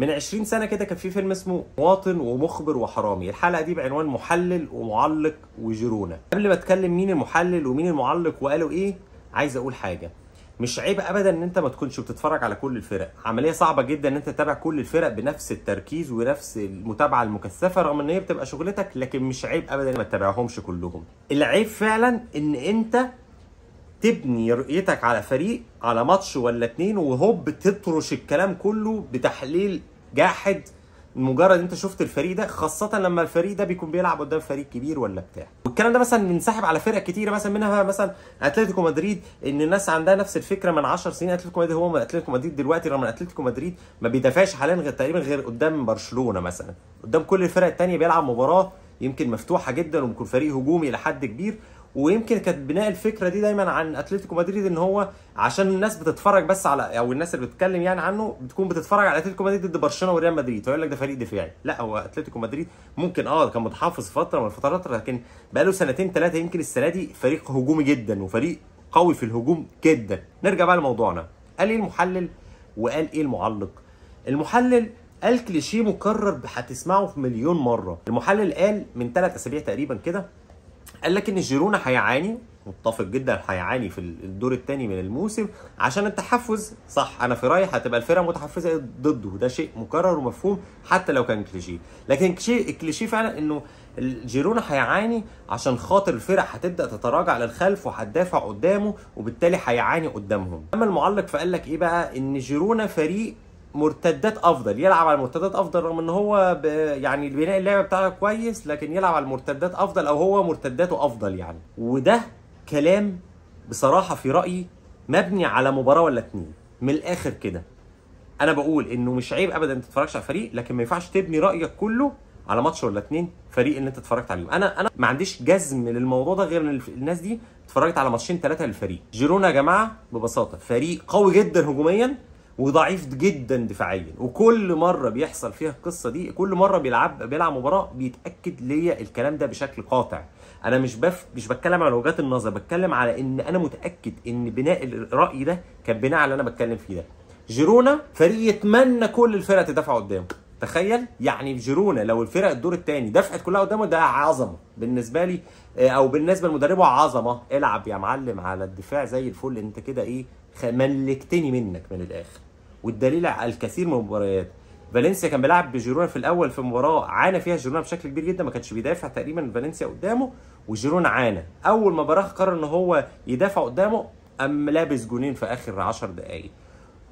من 20 سنة كده كان في فيلم اسمه مواطن ومخبر وحرامي، الحلقة دي بعنوان محلل ومعلق وجيرونا. قبل ما اتكلم مين المحلل ومين المعلق وقالوا ايه، عايز اقول حاجة. مش عيب ابدا ان انت ما تكونش بتتفرج على كل الفرق، عملية صعبة جدا ان انت تتابع كل الفرق بنفس التركيز ونفس المتابعة المكثفة رغم ان هي بتبقى شغلتك، لكن مش عيب ابدا ان ما تتابعهمش كلهم. العيب فعلا ان انت تبني رؤيتك على فريق على ماتش ولا اتنين وهوب تطرش الكلام كله بتحليل جاحد مجرد انت شفت الفريق ده خاصه لما الفريق ده بيكون بيلعب قدام فريق كبير ولا بتاع والكلام ده مثلا منسحب على فرق كتيره مثلا منها مثلا اتلتيكو مدريد ان الناس عندها نفس الفكره من 10 سنين اتلتيكو مدريد هو اتلتيكو مدريد دلوقتي رغم ان اتلتيكو مدريد ما بيدافعش حاليا غير تقريبا غير قدام برشلونه مثلا قدام كل الفرق الثانيه بيلعب مباراه يمكن مفتوحه جدا وبيكون فريق هجومي الى حد كبير ويمكن كانت بناء الفكره دي دايما عن اتلتيكو مدريد ان هو عشان الناس بتتفرج بس على او الناس اللي بتتكلم يعني عنه بتكون بتتفرج على اتلتيكو مدريد ضد برشلونه وريال مدريد فيقول لك ده فريق دفاعي لا هو اتلتيكو مدريد ممكن اه كان متحفظ فتره من الفترات لكن بقاله سنتين ثلاثه يمكن السنه دي فريق هجومي جدا وفريق قوي في الهجوم جدا نرجع بقى لموضوعنا قال ايه المحلل وقال ايه المعلق المحلل قال كليشيه مكرر هتسمعه في مليون مره المحلل قال من ثلاث اسابيع تقريبا كده قال لك ان جيرونا هيعاني متفق جدا هيعاني في الدور الثاني من الموسم عشان التحفز صح انا في رايي هتبقى الفرقه متحفزه ضده ده شيء مكرر ومفهوم حتى لو كان كليشيه لكن شيء الكليشيه فعلا انه جيرونا هيعاني عشان خاطر الفرق هتبدا تتراجع للخلف وهتدافع قدامه وبالتالي هيعاني قدامهم اما المعلق فقال لك ايه بقى ان جيرونا فريق مرتدات افضل يلعب على المرتدات افضل رغم ان هو يعني بناء اللعبه بتاعه كويس لكن يلعب على المرتدات افضل او هو مرتداته افضل يعني وده كلام بصراحه في رايي مبني على مباراه ولا اتنين من الاخر كده انا بقول انه مش عيب ابدا انت تتفرجش على فريق لكن ما ينفعش تبني رايك كله على ماتش ولا اتنين فريق اللي انت اتفرجت عليهم انا انا ما عنديش جزم للموضوع ده غير ان الناس دي اتفرجت على ماتشين ثلاثه للفريق جيرونا يا جماعه ببساطه فريق قوي جدا هجوميا وضعيف جدا دفاعيا وكل مره بيحصل فيها القصه دي كل مره بيلعب بيلعب مباراه بيتاكد ليا الكلام ده بشكل قاطع انا مش بف مش بتكلم على وجهات النظر بتكلم على ان انا متاكد ان بناء الراي ده كان بناء على اللي انا بتكلم فيه ده جيرونا فريق يتمنى كل الفرق تدافع قدامه تخيل يعني جيرونا لو الفرق الدور الثاني دفعت كلها قدامه ده عظمه بالنسبه لي آه، او بالنسبه لمدربه عظمه العب يا معلم على الدفاع زي الفل انت كده ايه ملكتني منك من الاخر والدليل على الكثير من المباريات فالنسيا كان بيلعب بجيرونا في الاول في مباراه عانى فيها جيرونا بشكل كبير جدا ما كانش بيدافع تقريبا فالنسيا قدامه وجيرونا عانى اول ما براخ قرر ان هو يدافع قدامه قام لابس جونين في اخر 10 دقائق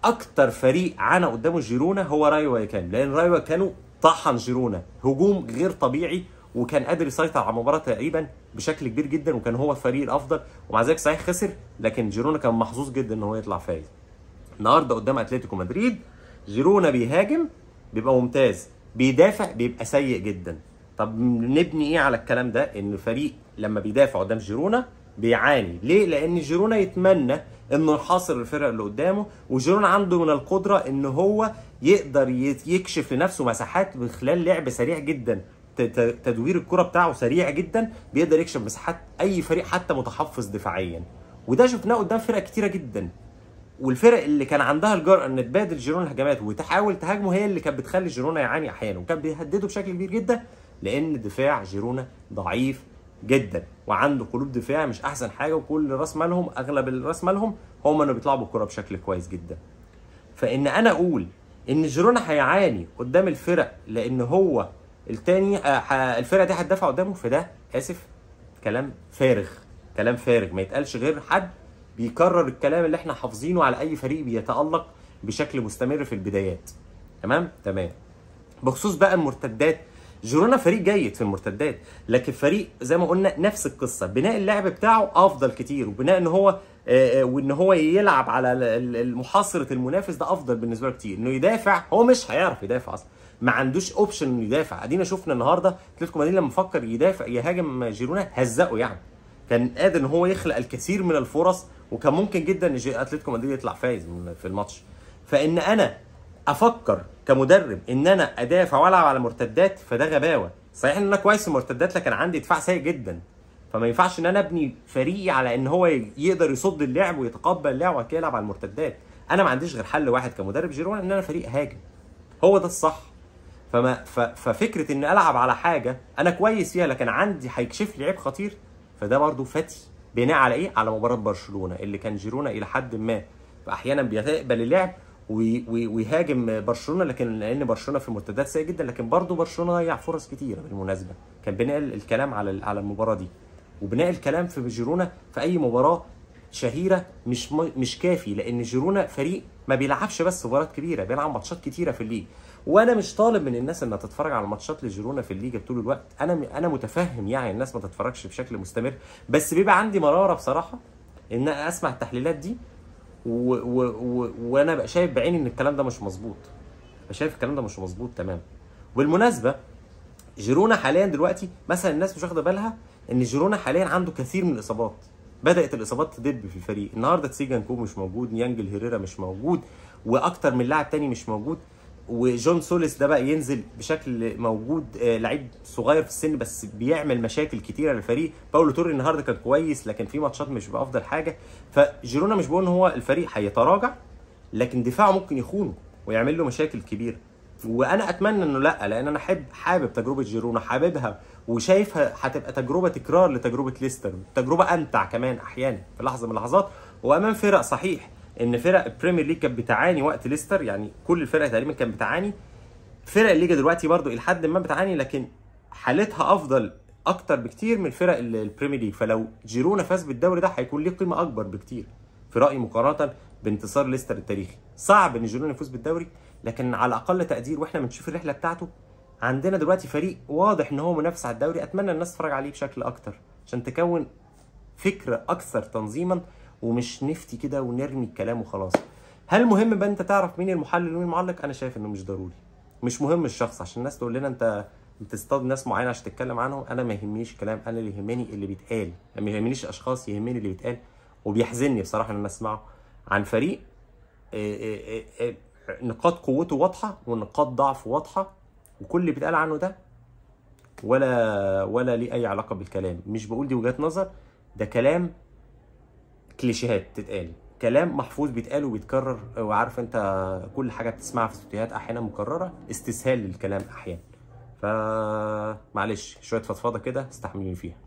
اكتر فريق عانى قدامه جيرونا هو رايو كان لان رايو كانوا طحن جيرونا هجوم غير طبيعي وكان قادر يسيطر على المباراه تقريبا بشكل كبير جدا وكان هو الفريق الافضل ومع ذلك صحيح خسر لكن جيرونا كان محظوظ جدا ان هو يطلع فايز النهارده قدام اتلتيكو مدريد جيرونا بيهاجم بيبقى ممتاز بيدافع بيبقى سيء جدا طب نبني ايه على الكلام ده ان فريق لما بيدافع قدام جيرونا بيعاني ليه لان جيرونا يتمنى انه يحاصر الفرق اللي قدامه وجيرونا عنده من القدره ان هو يقدر يكشف لنفسه مساحات من خلال لعب سريع جدا تدوير الكره بتاعه سريع جدا بيقدر يكشف مساحات اي فريق حتى متحفظ دفاعيا وده شفناه قدام فرق كتيره جدا والفرق اللي كان عندها الجرأه ان تبادل جيرونا الهجمات وتحاول تهاجمه هي اللي كانت بتخلي جيرونا يعاني احيانا وكان بيهدده بشكل كبير جدا لان دفاع جيرونا ضعيف جدا وعنده قلوب دفاع مش احسن حاجه وكل راس مالهم اغلب الراس مالهم هم اللي بيطلعوا بالكره بشكل كويس جدا فان انا اقول ان جيرونا هيعاني قدام الفرق لان هو الثاني آه، الفرقه دي هتدافع قدامه فده اسف كلام فارغ كلام فارغ ما يتقالش غير حد بيكرر الكلام اللي احنا حافظينه على اي فريق بيتالق بشكل مستمر في البدايات تمام تمام بخصوص بقى المرتدات جيرونا فريق جيد في المرتدات لكن فريق زي ما قلنا نفس القصه بناء اللعب بتاعه افضل كتير وبناء ان هو آه، آه، وان هو يلعب على محاصره المنافس ده افضل بالنسبه له كتير انه يدافع هو مش هيعرف يدافع اصلا ما عندوش اوبشن انه يدافع ادينا شفنا النهارده اتلتيكو مدريد لما فكر يدافع يهاجم جيرونا هزقه يعني كان قادر ان هو يخلق الكثير من الفرص وكان ممكن جدا ان اتلتيكو مدريد يطلع فايز في الماتش فان انا افكر كمدرب ان انا ادافع والعب على مرتدات فده غباوه صحيح ان انا كويس في المرتدات لكن عندي دفاع سيء جدا فما ينفعش ان انا ابني فريقي على ان هو يقدر يصد اللعب ويتقبل اللعب وبعد يلعب على المرتدات انا ما عنديش غير حل واحد كمدرب جيرو ان انا فريق هاجم هو ده الصح فما ففكره ان العب على حاجه انا كويس فيها لكن عندي هيكشف لي عيب خطير فده برضو فتي بناء على ايه؟ على مباراه برشلونه اللي كان جيرونا الى حد ما احيانا بيقبل اللعب ويهاجم برشلونه لكن لان برشلونه في المرتدات سيء جدا لكن برضه برشلونه ضيع فرص كتيره بالمناسبه كان بناء الكلام على على المباراه دي وبناء الكلام في جيرونا في اي مباراه شهيره مش مش كافي لان جيرونا فريق ما بيلعبش بس مباريات كبيره بيلعب ماتشات كتيره في الليج وانا مش طالب من الناس انها تتفرج على ماتشات لجيرونا في الليجا طول الوقت انا انا متفهم يعني الناس ما تتفرجش بشكل مستمر بس بيبقى عندي مراره بصراحه ان اسمع التحليلات دي و... و... و... وانا بقى شايف بعيني ان الكلام ده مش مظبوط شايف الكلام ده مش مظبوط تمام بالمناسبه جيرونا حاليا دلوقتي مثلا الناس مش واخده بالها ان جيرونا حاليا عنده كثير من الاصابات بدات الاصابات تدب في الفريق النهارده تسيجان كو مش موجود نيانجل هيريرا مش موجود واكتر من لاعب تاني مش موجود وجون سوليس ده بقى ينزل بشكل موجود آه، لعيب صغير في السن بس بيعمل مشاكل كتيره للفريق باولو توري النهارده كان كويس لكن في ماتشات مش بافضل حاجه فجيرونا مش بقول ان هو الفريق هيتراجع لكن دفاعه ممكن يخونه ويعمل له مشاكل كبيره وانا اتمنى انه لا لان انا حب حابب تجربه جيرونا حاببها وشايفها هتبقى تجربه تكرار لتجربه ليستر تجربه امتع كمان احيانا في لحظه من اللحظات وامام فرق صحيح ان فرق البريمير ليج كانت بتعاني وقت ليستر يعني كل الفرق تقريبا كانت بتعاني فرق الليجا دلوقتي برضو الى حد ما بتعاني لكن حالتها افضل اكتر بكتير من فرق البريمير ليج فلو جيرونا فاز بالدوري ده هيكون ليه قيمه اكبر بكتير في رايي مقارنه بانتصار ليستر التاريخي صعب ان جيرونا يفوز بالدوري لكن على اقل تقدير واحنا بنشوف الرحله بتاعته عندنا دلوقتي فريق واضح ان هو منافس على الدوري اتمنى الناس تتفرج عليه بشكل اكتر عشان تكون فكره اكثر تنظيما ومش نفتي كده ونرمي الكلام وخلاص هل مهم بقى انت تعرف مين المحلل ومين المعلق انا شايف انه مش ضروري مش مهم الشخص عشان الناس تقول لنا انت بتصطاد ناس معينه عشان تتكلم عنهم انا ما يهمنيش الكلام انا اللي يهمني اللي بيتقال ما يهمنيش اشخاص يهمني اللي بيتقال وبيحزنني بصراحه ان انا اسمعه عن فريق آه، آه، آه، نقاط قوته واضحه ونقاط ضعفه واضحه وكل اللي بيتقال عنه ده ولا ولا ليه اي علاقه بالكلام مش بقول دي وجهات نظر ده كلام كليشيهات تتقال كلام محفوظ بيتقال وبيتكرر وعارف انت كل حاجه بتسمعها في استوديوهات احيانا مكرره استسهال للكلام احيانا فمعلش شويه فضفاضه كده استحملوني فيها